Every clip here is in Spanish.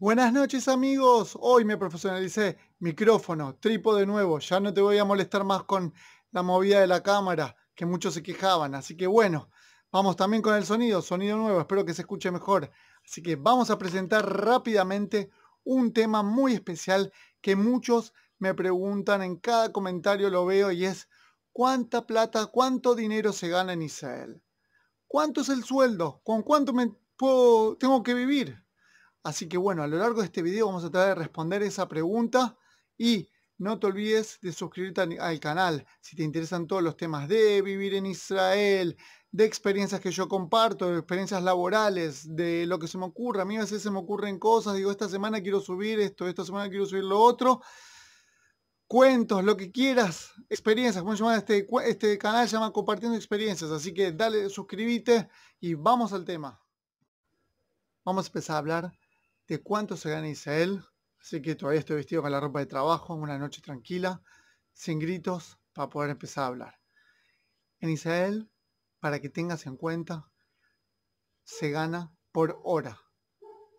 Buenas noches amigos, hoy me profesionalicé, micrófono, tripo de nuevo, ya no te voy a molestar más con la movida de la cámara, que muchos se quejaban, así que bueno, vamos también con el sonido, sonido nuevo, espero que se escuche mejor. Así que vamos a presentar rápidamente un tema muy especial que muchos me preguntan, en cada comentario lo veo y es ¿cuánta plata, cuánto dinero se gana en Israel? ¿Cuánto es el sueldo? ¿Con cuánto me tengo que vivir? Así que bueno, a lo largo de este video vamos a tratar de responder esa pregunta y no te olvides de suscribirte al canal si te interesan todos los temas de vivir en Israel, de experiencias que yo comparto, de experiencias laborales, de lo que se me ocurra. A mí a veces se me ocurren cosas, digo, esta semana quiero subir esto, esta semana quiero subir lo otro. Cuentos, lo que quieras, experiencias, ¿cómo este, este canal? Se llama Compartiendo Experiencias, así que dale, suscríbete y vamos al tema. Vamos a empezar a hablar de cuánto se gana Israel. Así que todavía estoy vestido con la ropa de trabajo, una noche tranquila, sin gritos, para poder empezar a hablar. En Israel, para que tengas en cuenta, se gana por hora.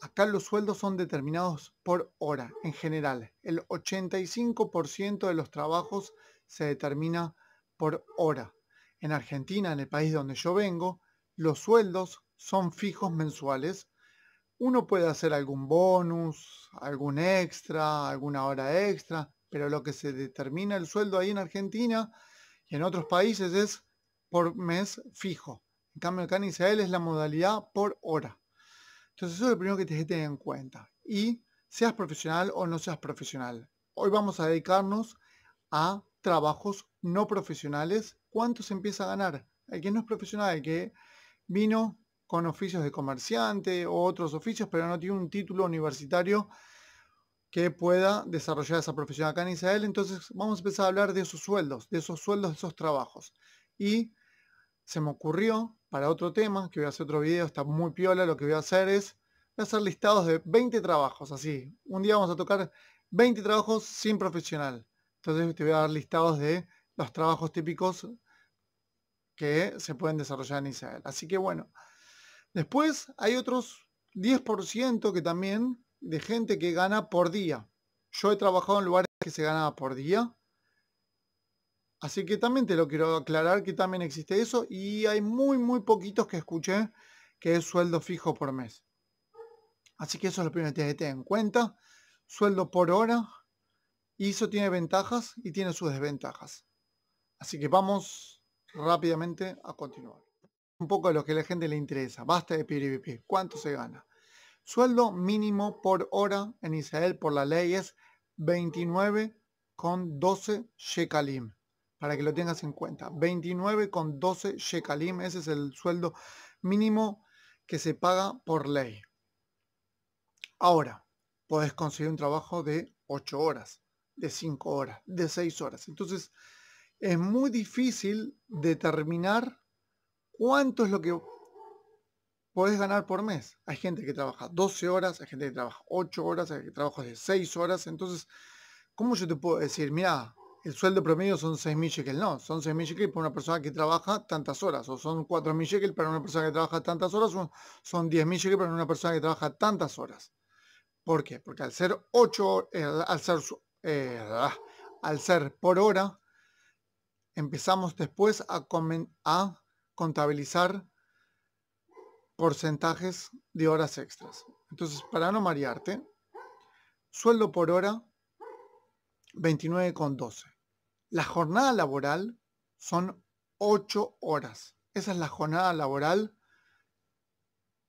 Acá los sueldos son determinados por hora, en general. El 85% de los trabajos se determina por hora. En Argentina, en el país donde yo vengo, los sueldos son fijos mensuales uno puede hacer algún bonus, algún extra, alguna hora extra, pero lo que se determina el sueldo ahí en Argentina y en otros países es por mes fijo. En cambio, acá en Israel es la modalidad por hora. Entonces, eso es lo primero que tienes que tener en cuenta. Y seas profesional o no seas profesional. Hoy vamos a dedicarnos a trabajos no profesionales. ¿Cuánto se empieza a ganar? Hay que no es profesional, el que vino con oficios de comerciante o otros oficios, pero no tiene un título universitario que pueda desarrollar esa profesión acá en Israel. Entonces vamos a empezar a hablar de esos sueldos, de esos sueldos, de esos trabajos. Y se me ocurrió para otro tema, que voy a hacer otro video, está muy piola, lo que voy a hacer es voy a hacer listados de 20 trabajos, así. Un día vamos a tocar 20 trabajos sin profesional. Entonces te voy a dar listados de los trabajos típicos que se pueden desarrollar en Israel. Así que bueno. Después hay otros 10% que también de gente que gana por día. Yo he trabajado en lugares que se ganaba por día. Así que también te lo quiero aclarar que también existe eso y hay muy muy poquitos que escuché que es sueldo fijo por mes. Así que eso es lo primero que tener en cuenta. Sueldo por hora. Y eso tiene ventajas y tiene sus desventajas. Así que vamos rápidamente a continuar un poco a lo que a la gente le interesa. Basta de piripipi, ¿Cuánto se gana? Sueldo mínimo por hora en Israel por la ley es 29,12 shekalim. Para que lo tengas en cuenta. 29,12 shekalim. Ese es el sueldo mínimo que se paga por ley. Ahora, puedes conseguir un trabajo de 8 horas, de 5 horas, de 6 horas. Entonces, es muy difícil determinar ¿Cuánto es lo que podés ganar por mes? Hay gente que trabaja 12 horas, hay gente que trabaja 8 horas, hay gente que trabaja de 6 horas. Entonces, ¿cómo yo te puedo decir, mira, el sueldo promedio son 6.000 shekels? No, son 6.000 shekels para una persona que trabaja tantas horas, o son 4.000 shekels para una persona que trabaja tantas horas, o son 10.000 shekels para una persona que trabaja tantas horas. ¿Por qué? Porque al ser 8, eh, al ser eh, ah, al ser por hora, empezamos después a, a contabilizar porcentajes de horas extras. Entonces, para no marearte, sueldo por hora 29,12. La jornada laboral son 8 horas. Esa es la jornada laboral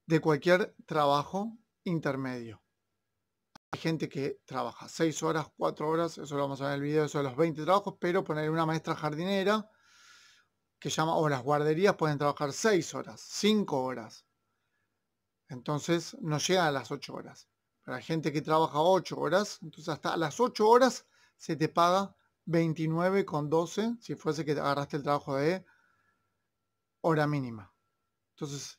de cualquier trabajo intermedio. Hay gente que trabaja 6 horas, 4 horas, eso lo vamos a ver en el video, eso de los 20 trabajos, pero poner una maestra jardinera que llama, o oh, las guarderías pueden trabajar 6 horas, 5 horas. Entonces no llega a las 8 horas. Para la gente que trabaja 8 horas, entonces hasta las 8 horas se te paga 29,12 si fuese que agarraste el trabajo de hora mínima. Entonces,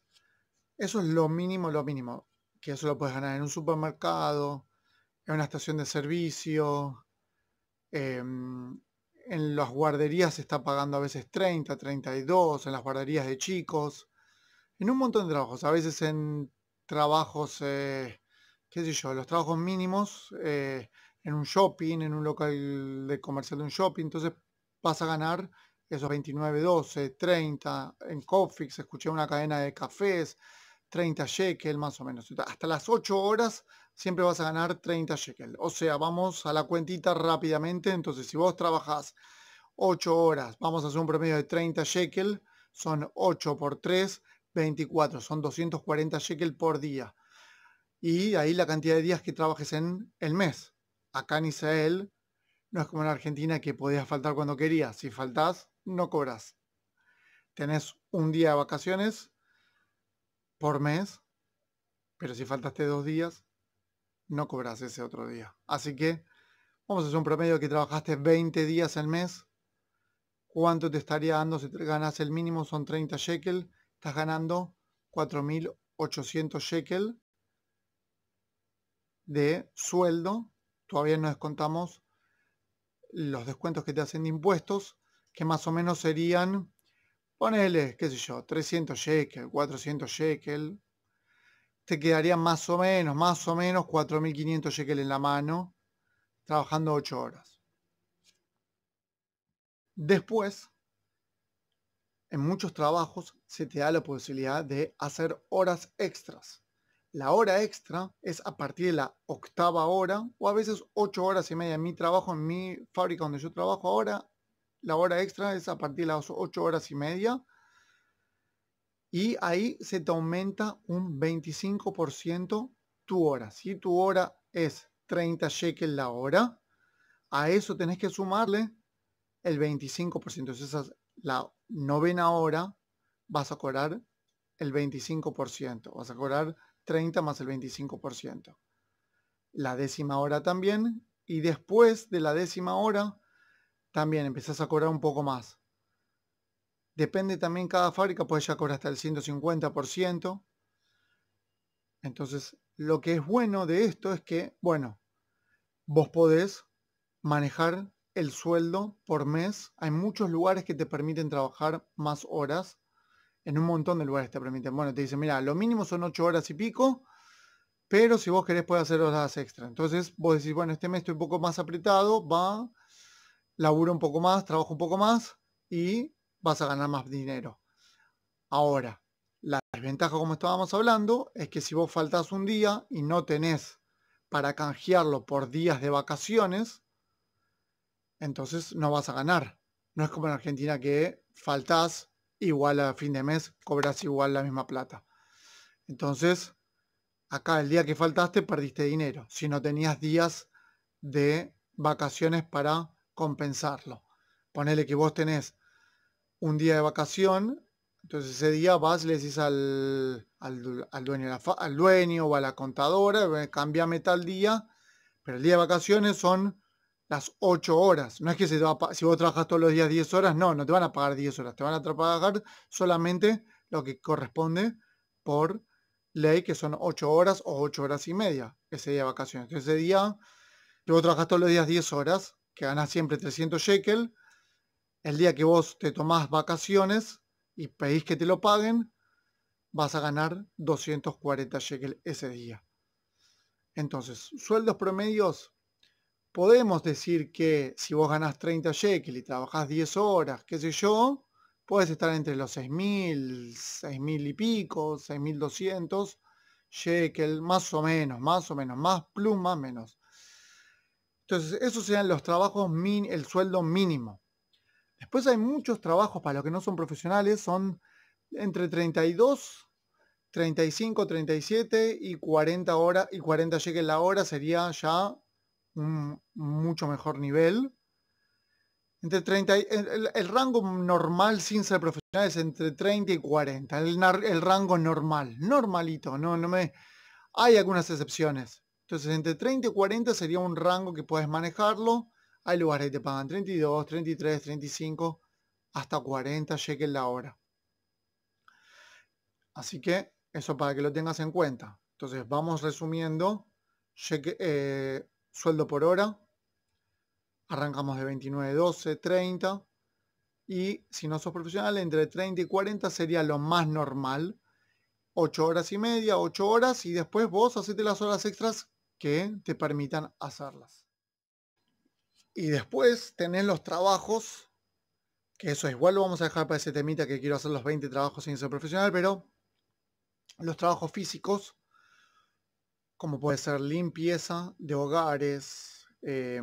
eso es lo mínimo, lo mínimo. Que eso lo puedes ganar en un supermercado, en una estación de servicio, em, en las guarderías se está pagando a veces 30, 32, en las guarderías de chicos, en un montón de trabajos, a veces en trabajos, eh, qué sé yo, los trabajos mínimos, eh, en un shopping, en un local de comercial de un shopping, entonces vas a ganar esos 29, 12, 30, en Cofix escuché una cadena de cafés, 30 shekel más o menos, hasta las 8 horas siempre vas a ganar 30 shekel. O sea, vamos a la cuentita rápidamente. Entonces, si vos trabajás 8 horas, vamos a hacer un promedio de 30 shekel, son 8 por 3, 24, son 240 shekel por día. Y ahí la cantidad de días que trabajes en el mes. Acá en Israel no es como en Argentina que podías faltar cuando querías. Si faltás, no cobras. Tenés un día de vacaciones por mes, pero si faltaste dos días, no cobras ese otro día. Así que vamos a hacer un promedio que trabajaste 20 días al mes. ¿Cuánto te estaría dando si te ganas el mínimo? Son 30 shekel. Estás ganando 4.800 shekel de sueldo. Todavía no descontamos los descuentos que te hacen de impuestos, que más o menos serían, ponele, qué sé yo, 300 shekel, 400 shekel, te quedarían más o menos, más o menos 4.500 shekel en la mano, trabajando 8 horas. Después, en muchos trabajos se te da la posibilidad de hacer horas extras. La hora extra es a partir de la octava hora o a veces 8 horas y media. En mi trabajo, en mi fábrica donde yo trabajo ahora, la hora extra es a partir de las 8 horas y media y ahí se te aumenta un 25% tu hora. Si tu hora es 30 shekels la hora, a eso tenés que sumarle el 25%. Entonces, la novena hora vas a cobrar el 25%, vas a cobrar 30 más el 25%. La décima hora también, y después de la décima hora, también empezás a cobrar un poco más. Depende también cada fábrica, puede ya cobrar hasta el 150%. Entonces, lo que es bueno de esto es que, bueno, vos podés manejar el sueldo por mes. Hay muchos lugares que te permiten trabajar más horas. En un montón de lugares te permiten. Bueno, te dicen, mira, lo mínimo son 8 horas y pico, pero si vos querés puedes hacer horas extra. Entonces vos decís, bueno, este mes estoy un poco más apretado, va, laburo un poco más, trabajo un poco más y vas a ganar más dinero. Ahora, la desventaja, como estábamos hablando, es que si vos faltás un día y no tenés para canjearlo por días de vacaciones, entonces no vas a ganar. No es como en Argentina que faltás igual a fin de mes, cobras igual la misma plata. Entonces, acá el día que faltaste perdiste dinero, si no tenías días de vacaciones para compensarlo. Ponele que vos tenés un día de vacación, entonces ese día vas, le decís al, dueño, al dueño o a la contadora, cambiame tal día, pero el día de vacaciones son las 8 horas. No es que se si vos trabajas todos los días 10 horas, no, no te van a pagar 10 horas, te van a pagar solamente lo que corresponde por ley, que son 8 horas o 8 horas y media ese día de vacaciones. Entonces ese día, si vos trabajas todos los días 10 horas, que ganas siempre 300 shekel, el día que vos te tomás vacaciones y pedís que te lo paguen, vas a ganar 240 shekel ese día. Entonces, sueldos promedios, podemos decir que si vos ganás 30 shekel y trabajás 10 horas, qué sé yo, puedes estar entre los 6.000, 6.000 y pico, 6.200 shekel, más o menos, más o menos, más plus, más menos. Entonces, esos sean los trabajos, min, el sueldo mínimo. Después hay muchos trabajos para los que no son profesionales, son entre 32, 35, 37 y 40 horas y 40 llegue la hora sería ya un mucho mejor nivel. Entre el, rango normal sin ser profesional es entre 30 y 40. El, rango normal, normalito, no, no me. Hay algunas excepciones. Entonces, entre 30 y 40 sería un rango que puedes manejarlo. Hay lugares que te pagan 32, 33, 35, hasta 40 cheques la hora. Así que eso para que lo tengas en cuenta. Entonces vamos resumiendo. Eh, sueldo por hora. Arrancamos de 29, 12, 30. Y si no sos profesional, entre 30 y 40 sería lo más normal. 8 horas y media, 8 horas. Y después vos hacete las horas extras que te permitan hacerlas. Y después tenés los trabajos, que eso igual lo vamos a dejar para ese temita que quiero hacer los 20 trabajos sin ser profesional, pero los trabajos físicos, como puede ser limpieza de hogares, eh,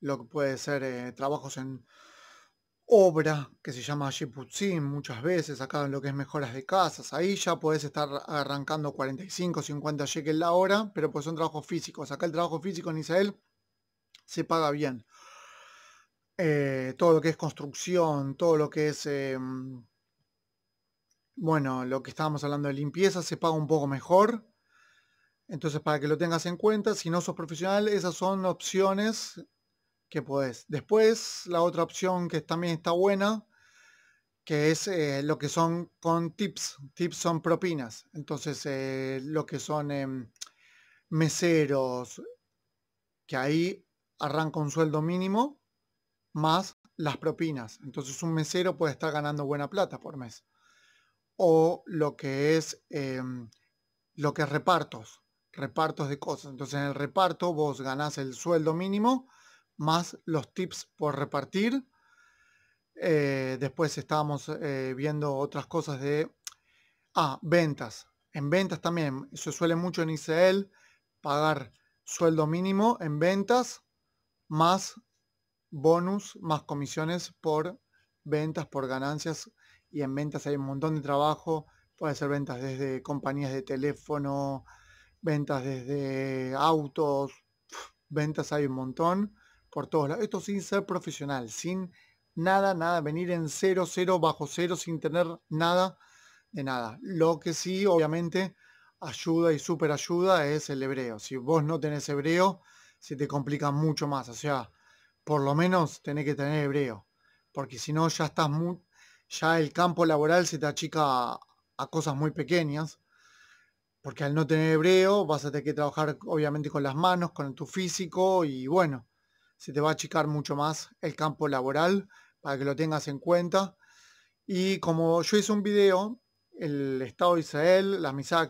lo que puede ser eh, trabajos en obra, que se llama Jeputsin muchas veces, acá en lo que es mejoras de casas, ahí ya puedes estar arrancando 45, 50 shekels la hora, pero pues son trabajos físicos. Acá el trabajo físico en Israel se paga bien. Eh, todo lo que es construcción, todo lo que es, em, bueno, lo que estábamos hablando de limpieza, se paga un poco mejor. Entonces, para que lo tengas en cuenta, si no sos profesional, esas son opciones que podés. Después, la otra opción que también está buena, que es eh, lo que son con tips. Tips son propinas. Entonces, eh, lo que son em, meseros, que ahí arranca un sueldo mínimo más las propinas. Entonces un mesero puede estar ganando buena plata por mes. O lo que es em, lo que es repartos, repartos de cosas. Entonces en el reparto vos ganás el sueldo mínimo más los tips por repartir. Eh, después estábamos eh, viendo otras cosas de... Ah, ventas. En ventas también. Se suele mucho en Israel pagar sueldo mínimo en ventas más bonus, más comisiones por ventas, por ganancias. Y en ventas hay un montón de trabajo. Puede ser ventas desde compañías de teléfono, ventas desde autos, ventas hay un montón por todos lados. Esto sin ser profesional, sin nada, nada, venir en cero, cero, bajo cero, sin tener nada de nada. Lo que sí, obviamente, ayuda y súper ayuda es el hebreo. Si vos no tenés hebreo, se te complica mucho más. O sea, por lo menos tenés que tener hebreo, porque si no ya estás muy, ya el campo laboral se te achica a, a cosas muy pequeñas, porque al no tener hebreo vas a tener que trabajar obviamente con las manos, con tu físico y bueno, se te va a achicar mucho más el campo laboral para que lo tengas en cuenta. Y como yo hice un video el Estado de Israel, la Misada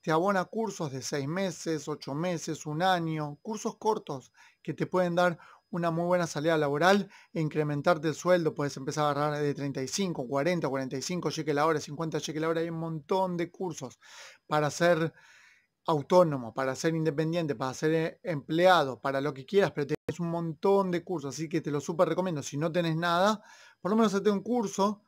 te abona cursos de seis meses, ocho meses, un año, cursos cortos que te pueden dar una muy buena salida laboral e incrementarte el sueldo. Puedes empezar a agarrar de 35, 40, 45 llegue la hora, 50 llegue la hora. Hay un montón de cursos para ser autónomo, para ser independiente, para ser eh, empleado, para lo que quieras, pero tienes un montón de cursos. Así que te lo súper recomiendo. Si no tenés nada, por lo menos hazte un curso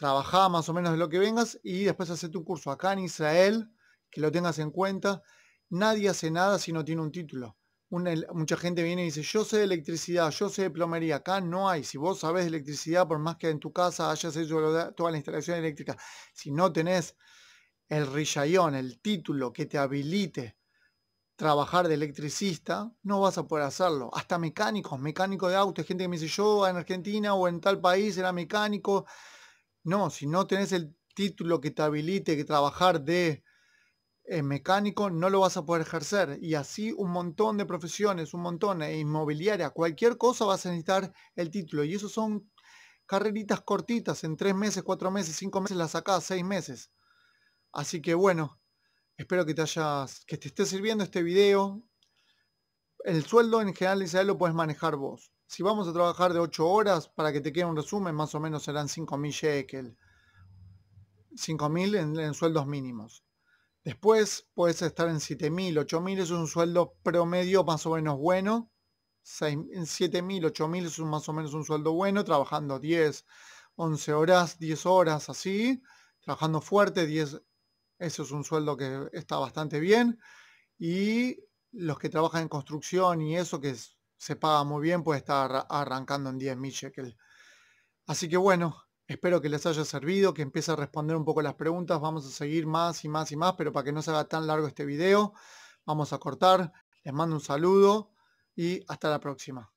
trabajá más o menos de lo que vengas y después hace tu curso acá en Israel, que lo tengas en cuenta. Nadie hace nada si no tiene un título. Una, mucha gente viene y dice, yo sé de electricidad, yo sé de plomería, acá no hay. Si vos sabés electricidad, por más que en tu casa hayas hecho toda la instalación eléctrica, si no tenés el rishayón, el título que te habilite trabajar de electricista, no vas a poder hacerlo. Hasta mecánicos, mecánico de auto, gente que me dice, yo en Argentina o en tal país era mecánico, no, si no tenés el título que te habilite que trabajar de eh, mecánico, no lo vas a poder ejercer. Y así un montón de profesiones, un montón, de inmobiliaria, cualquier cosa vas a necesitar el título. Y eso son carreritas cortitas, en tres meses, cuatro meses, cinco meses las sacás, seis meses. Así que bueno, espero que te hayas, que te esté sirviendo este video. El sueldo en general Israel lo puedes manejar vos si vamos a trabajar de 8 horas, para que te quede un resumen, más o menos serán 5.000 shekel. 5.000 en, en sueldos mínimos. Después puedes estar en 7.000, 8.000 es un sueldo promedio más o menos bueno. 7.000, 8.000 es más o menos un sueldo bueno, trabajando 10, 11 horas, 10 horas así, trabajando fuerte, 10, eso es un sueldo que está bastante bien. Y los que trabajan en construcción y eso, que es se paga muy bien, puede estar arrancando en 10.000 shekels. Así que bueno, espero que les haya servido, que empiece a responder un poco las preguntas. Vamos a seguir más y más y más, pero para que no se haga tan largo este video, vamos a cortar. Les mando un saludo y hasta la próxima.